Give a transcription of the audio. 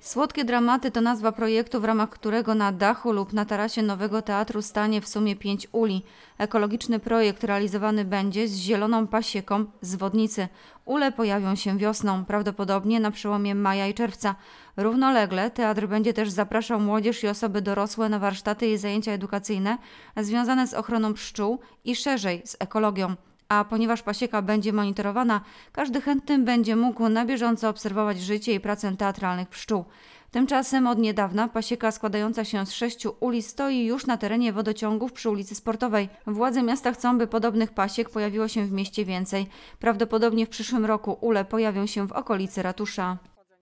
Słodkie Dramaty to nazwa projektu, w ramach którego na dachu lub na tarasie Nowego Teatru stanie w sumie pięć uli. Ekologiczny projekt realizowany będzie z zieloną pasieką z wodnicy. Ule pojawią się wiosną, prawdopodobnie na przełomie maja i czerwca. Równolegle teatr będzie też zapraszał młodzież i osoby dorosłe na warsztaty i zajęcia edukacyjne związane z ochroną pszczół i szerzej z ekologią. A ponieważ pasieka będzie monitorowana, każdy chętny będzie mógł na bieżąco obserwować życie i pracę teatralnych pszczół. Tymczasem od niedawna pasieka składająca się z sześciu uli stoi już na terenie wodociągów przy ulicy Sportowej. Władze miasta chcą, by podobnych pasiek pojawiło się w mieście więcej. Prawdopodobnie w przyszłym roku ule pojawią się w okolicy ratusza.